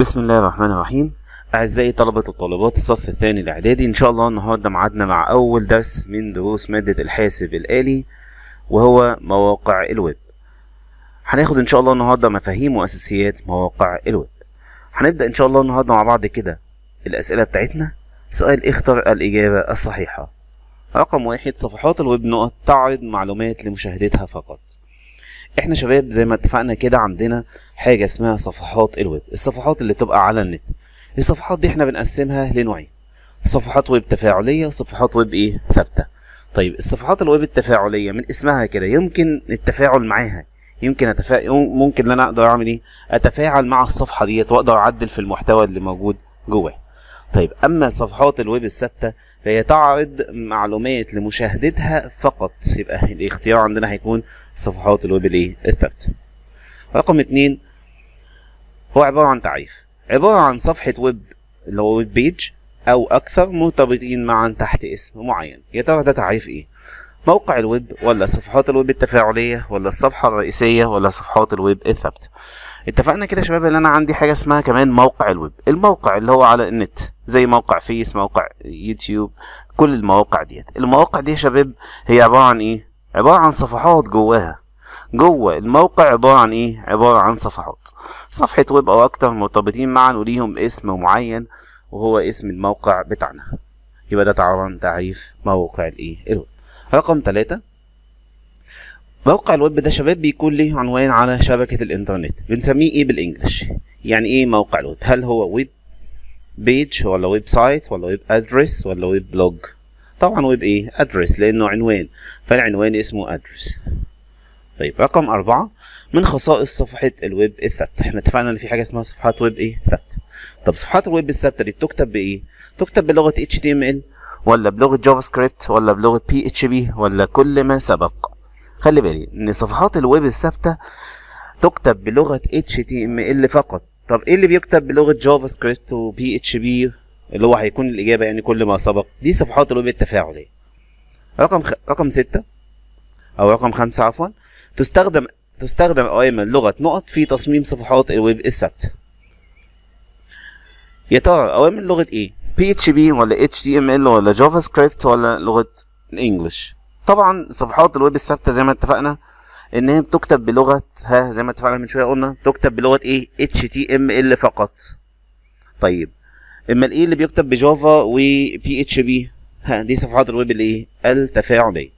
بسم الله الرحمن الرحيم أعزائي طلبة وطالبات الصف الثاني الإعدادي إن شاء الله النهاردة معادنا مع أول درس من دروس مادة الحاسب الآلي وهو مواقع الويب هناخد إن شاء الله النهاردة مفاهيم وأساسيات مواقع الويب هنبدأ إن شاء الله النهاردة مع بعض كده الأسئلة بتاعتنا سؤال اختر الإجابة الصحيحة رقم واحد صفحات الويب نقط تعرض معلومات لمشاهدتها فقط احنا شباب زي ما اتفقنا كده عندنا حاجه اسمها صفحات الويب الصفحات اللي تبقى على النت الصفحات دي احنا بنقسمها لنوعين صفحات ويب تفاعليه وصفحات ويب ايه ثابته طيب الصفحات الويب التفاعليه من اسمها كده يمكن التفاعل معاها يمكن أتفا... ممكن ان انا اقدر اعمل ايه اتفاعل مع الصفحه ديت واقدر اعدل في المحتوى اللي موجود جواها طيب اما صفحات الويب الثابته فهي تعرض معلومات لمشاهدتها فقط يبقى الاختيار عندنا هيكون صفحات الويب الايه الثابته رقم اتنين هو عباره عن تعريف عباره عن صفحه ويب اللي هو ويب بيج او اكثر مرتبطين معا تحت اسم معين يا ترى ده تعريف ايه موقع الويب ولا صفحات الويب التفاعليه ولا الصفحه الرئيسيه ولا صفحات الويب الثابته اتفقنا كده يا شباب ان انا عندي حاجه اسمها كمان موقع الويب الموقع اللي هو على النت زي موقع فيس موقع يوتيوب كل المواقع ديت المواقع دي يا شباب هي عباره عن ايه عباره عن صفحات جواها جوه الموقع عبارة عن ايه؟ عبارة عن صفحات صفحة ويب او اكتر مرتبطين معا وليهم اسم معين وهو اسم الموقع بتاعنا يبقى ده تعريف موقع الايه؟ الويب رقم تلاتة موقع الويب ده شباب بيكون ليه عنوان على شبكة الإنترنت بنسميه إيه بالإنجلش يعني إيه موقع الويب هل هو ويب بيج ولا ويب سايت ولا ويب أدرس ولا ويب بلوج طبعا ويب إيه أدرس لأنه عنوان فالعنوان اسمه أدرس طيب رقم أربعة من خصائص صفحة الويب الثابتة احنا اتفقنا إن في حاجة اسمها صفحات ويب إيه ثابتة طب صفحات الويب الثابتة دي بتكتب بإيه تكتب بلغة HTML ولا بلغة جافا سكريبت ولا بلغة PHP ولا كل ما سبق خلي بالي ان صفحات الويب الثابته تكتب بلغه HTML فقط طب ايه اللي بيكتب بلغه جافا سكريبت وبي اتش بي اللي هو هيكون الاجابه يعني كل ما سبق دي صفحات الويب التفاعليه رقم خ... رقم ستة او رقم خمسة عفوا تستخدم تستخدم قائمة لغة نقط في تصميم صفحات الويب الثابتة. يا ترى أوامر لغة ايه؟ PHP ولا HTML ولا جافا سكريبت ولا لغة الانجليش؟ طبعا صفحات الويب الثابته زي ما اتفقنا ان هي بتكتب بلغه ها زي ما اتفقنا من شويه قلنا تكتب بلغه ايه HTML فقط طيب اما الايه e اللي بيكتب بجافا وبي اتش بي ها دي صفحات الويب الايه e، التفاعليه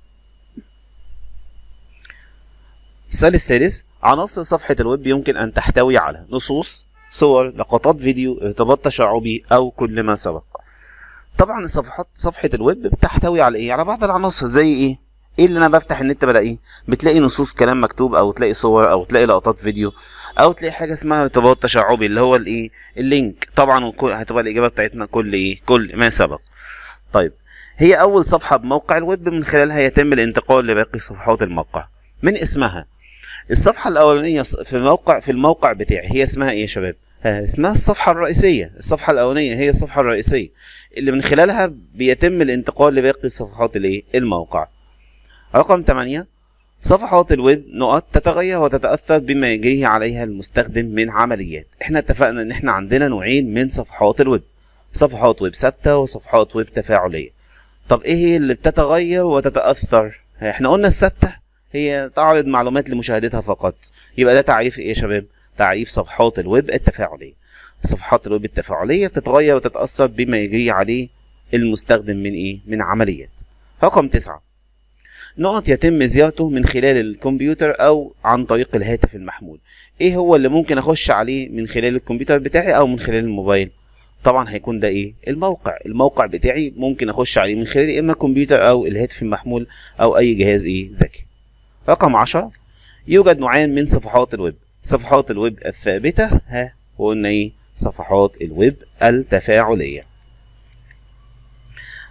السؤال السادس عناصر صفحه الويب يمكن ان تحتوي على نصوص صور لقطات فيديو ارتباط تشعبي او كل ما سبق طبعا الصفحات صفحه الويب بتحتوي على ايه على بعض العناصر زي ايه ايه اللي انا بفتح النت بلاقيه بتلاقي نصوص كلام مكتوب او تلاقي صور او تلاقي لقطات فيديو او تلاقي حاجه اسمها ارتباط تشعبي اللي هو الايه اللينك طبعا هتبقى الاجابه بتاعتنا كل ايه كل ما سبق طيب هي اول صفحه بموقع الويب من خلالها يتم الانتقال لباقي صفحات الموقع من اسمها الصفحه الاولانيه في الموقع في الموقع بتاعي هي اسمها ايه يا شباب اسمها الصفحة الرئيسية الصفحة الأولانية هي الصفحة الرئيسية اللي من خلالها بيتم الانتقال لباقي صفحات الايه الموقع رقم 8 صفحات الويب نقط تتغير وتتأثر بما يجريه عليها المستخدم من عمليات احنا اتفقنا ان احنا عندنا نوعين من صفحات الويب صفحات ويب ثابتة وصفحات ويب تفاعلية طب ايه هي اللي بتتغير وتتأثر احنا قلنا الثابتة هي تعرض معلومات لمشاهدتها فقط يبقى ده تعريف ايه يا شباب تعريف صفحات الويب التفاعلية صفحات الويب التفاعلية بتتغير وتتأثر بما يجري عليه المستخدم من ايه من عمليات رقم تسعة نقط يتم زيارته من خلال الكمبيوتر او عن طريق الهاتف المحمول ايه هو اللي ممكن اخش عليه من خلال الكمبيوتر بتاعي او من خلال الموبايل طبعا هيكون ده ايه الموقع الموقع بتاعي ممكن اخش عليه من خلال اما الكمبيوتر او الهاتف المحمول او اي جهاز ايه ذكي رقم 10 يوجد نوعان من صفحات الويب صفحات الويب الثابتة ها وقلنا ايه صفحات الويب التفاعلية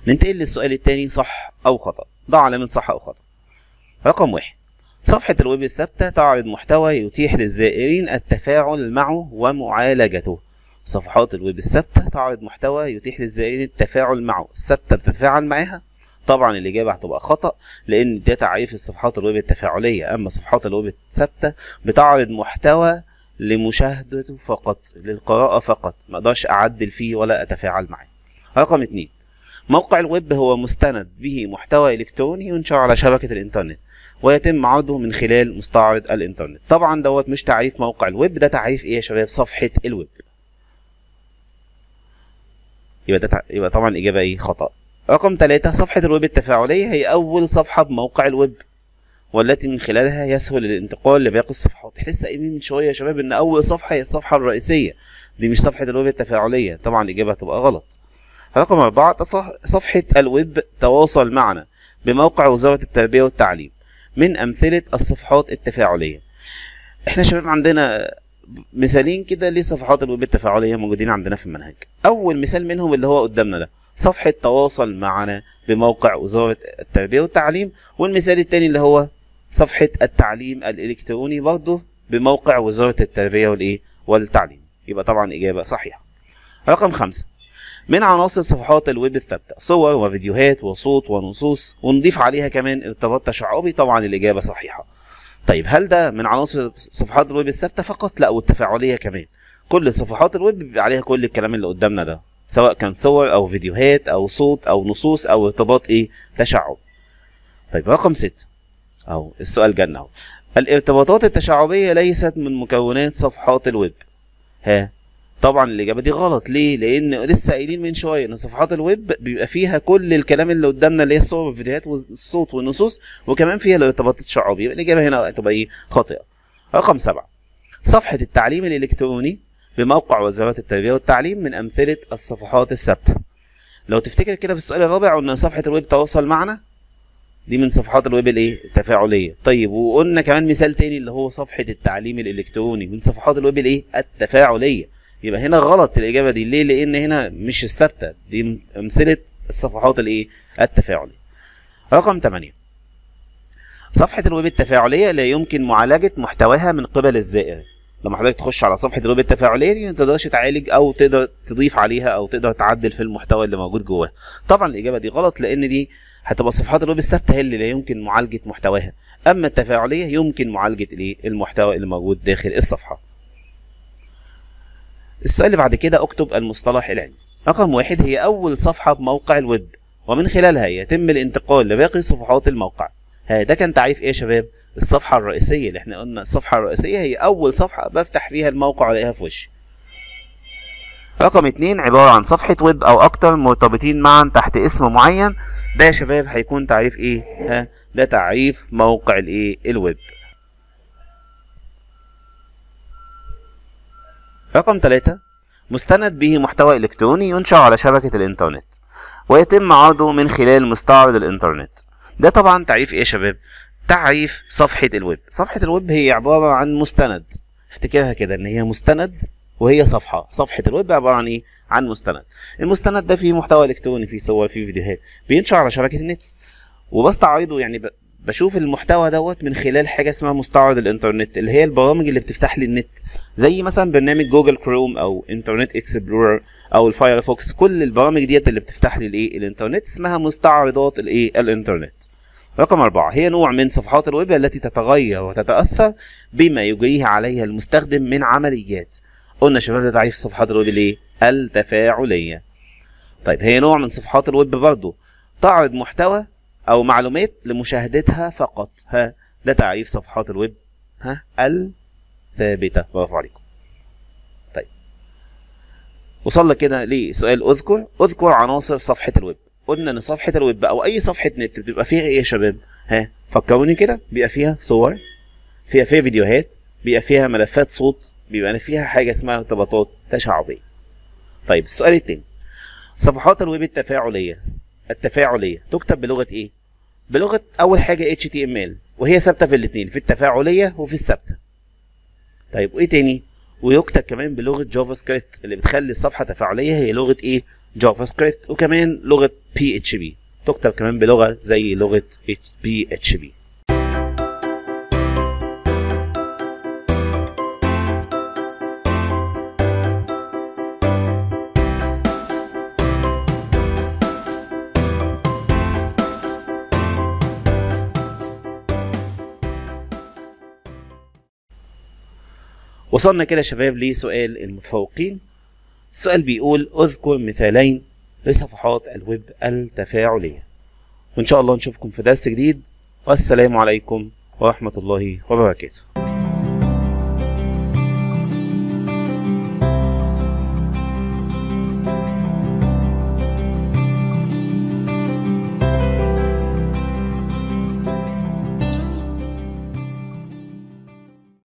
ننتقل للسؤال الثاني صح او خطأ ضاع من صح أو خطأ رقم واحد صفحة الويب الثابتة تعرض محتوى يتيح للزائرين التفاعل معه ومعالجته صفحات الويب الثابتة تعرض محتوى يتيح للزائرين التفاعل معه الثابتة بتتفاعل معاها طبعا الإجابة هتبقى خطأ لأن ده تعريف الصفحات الويب التفاعلية أما صفحات الويب الثابتة بتعرض محتوى لمشاهدته فقط للقراءة فقط ما اقدرش أعدل فيه ولا أتفاعل معاه رقم اتنين موقع الويب هو مستند به محتوى إلكتروني ينشر على شبكة الإنترنت ويتم عرضه من خلال مستعرض الإنترنت طبعا دوت مش تعريف موقع الويب ده تعريف إيه يا شباب صفحة الويب يبقى ده يبقى طبعا الإجابة إيه خطأ رقم تلاتة صفحة الويب التفاعلية هي أول صفحة بموقع الويب والتي من خلالها يسهل الانتقال لباقي الصفحات لسه إيه قايلين من شويه يا شباب ان اول صفحه هي الصفحه الرئيسيه دي مش صفحه الويب التفاعليه طبعا الاجابه هتبقى غلط رقم أربعة صفحة الويب تواصل معنا بموقع وزارة التربية والتعليم من أمثلة الصفحات التفاعلية احنا شباب عندنا مثالين كده لصفحات الويب التفاعلية موجودين عندنا في المنهج أول مثال منهم اللي هو قدامنا ده صفحة تواصل معنا بموقع وزارة التربية والتعليم والمثال التاني اللي هو صفحة التعليم الإلكتروني برضه بموقع وزارة التربية والإيه والتعليم يبقى طبعا إجابة صحيحة رقم خمسة من عناصر صفحات الويب الثابته صور وفيديوهات وصوت ونصوص ونضيف عليها كمان ارتباط تشعبي طبعا الاجابه صحيحه طيب هل ده من عناصر صفحات الويب الثابته فقط لا والتفاعليه كمان كل صفحات الويب بيبقى عليها كل الكلام اللي قدامنا ده سواء كان صور او فيديوهات او صوت او نصوص او ارتباط ايه تشعب طيب رقم ستة اهو السؤال جالنا اهو الارتباطات التشعبيه ليست من مكونات صفحات الويب ها طبعا الاجابه دي غلط ليه لان لسه قايلين من شويه ان صفحات الويب بيبقى فيها كل الكلام اللي قدامنا اللي هي الصور والفيديوهات والصوت والنصوص وكمان فيها الارتباط الشعبي يبقى الاجابه هنا هتبقى ايه خاطئه رقم سبعة صفحه التعليم الالكتروني بموقع وزاره التربيه والتعليم من امثله الصفحات الثابته لو تفتكر كده في السؤال الرابع قلنا صفحه الويب تواصل معنا دي من صفحات الويب الايه التفاعليه طيب وقلنا كمان مثال تاني اللي هو صفحه التعليم الالكتروني من صفحات الويب الايه التفاعليه يبقى هنا غلط الاجابه دي ليه لان هنا مش الثابته دي امثله الصفحات الايه التفاعليه رقم 8 صفحه الويب التفاعليه لا يمكن معالجه محتواها من قبل الزائر لما حضرتك تخش على صفحه الويب التفاعليه دي ما تقدرش تعالج او تقدر تضيف عليها او تقدر تعدل في المحتوى اللي موجود جواها طبعا الاجابه دي غلط لان دي هتبقى صفحات الويب الثابته هي اللي لا يمكن معالجه محتواها اما التفاعليه يمكن معالجه الايه المحتوى اللي موجود داخل الصفحه السؤال اللي بعد كده اكتب المصطلح العلمي رقم واحد هي أول صفحة بموقع الويب ومن خلالها يتم الانتقال لباقي صفحات الموقع ده كان تعريف ايه يا شباب الصفحة الرئيسية اللي احنا قلنا الصفحة الرئيسية هي أول صفحة بفتح فيها الموقع وألاقيها في وشي رقم اتنين عبارة عن صفحة ويب أو أكتر مرتبطين معا تحت اسم معين ده يا شباب هيكون تعريف ايه ها ده تعريف موقع الايه الويب رقم 3 مستند به محتوى إلكتروني ينشر على شبكة الإنترنت ويتم عرضه من خلال مستعرض الإنترنت ده طبعا تعريف إيه يا شباب؟ تعريف صفحة الويب صفحة الويب هي عبارة عن مستند افتكرها كده إن هي مستند وهي صفحة صفحة الويب عبارة عن إيه؟ عن مستند المستند ده فيه محتوى إلكتروني فيه صور فيه فيديوهات بينشر على شبكة النت وبستعرضه يعني بشوف المحتوى دوت من خلال حاجه اسمها مستعرض الانترنت اللي هي البرامج اللي بتفتح لي النت زي مثلا برنامج جوجل كروم او انترنت اكسبلورر او الفايرفوكس كل البرامج ديت اللي بتفتح لي الايه الانترنت اسمها مستعرضات الايه الانترنت رقم أربعة هي نوع من صفحات الويب التي تتغير وتتأثر بما يجريه عليها المستخدم من عمليات قلنا شباب ده تعريف صفحات الويب الايه التفاعلية طيب هي نوع من صفحات الويب برضه تعرض محتوى أو معلومات لمشاهدتها فقط ها ده تعريف صفحات الويب ها الثابتة برافو عليكم طيب وصلنا كده لسؤال أذكر أذكر عناصر صفحة الويب قلنا إن صفحة الويب أو أي صفحة نت بتبقى فيها إيه يا شباب ها فكروني كده بيبقى فيها صور فيها فيها فيديوهات بيبقى فيها ملفات صوت بيبقى فيها حاجة اسمها ارتباطات تشعبية طيب السؤال التاني صفحات الويب التفاعلية التفاعليه تكتب بلغه ايه بلغه اول حاجه HTML وهي ثابته في الاثنين في التفاعليه وفي الثابته طيب وايه تاني ويكتب كمان بلغه جافا سكريبت اللي بتخلي الصفحه تفاعليه هي لغه ايه جافا سكريبت وكمان لغه بي اتش بي تكتب كمان بلغه زي لغه بي اتش بي وصلنا كده شباب لسؤال المتفوقين السؤال بيقول اذكر مثالين لصفحات الويب التفاعلية وإن شاء الله نشوفكم في درس جديد والسلام عليكم ورحمة الله وبركاته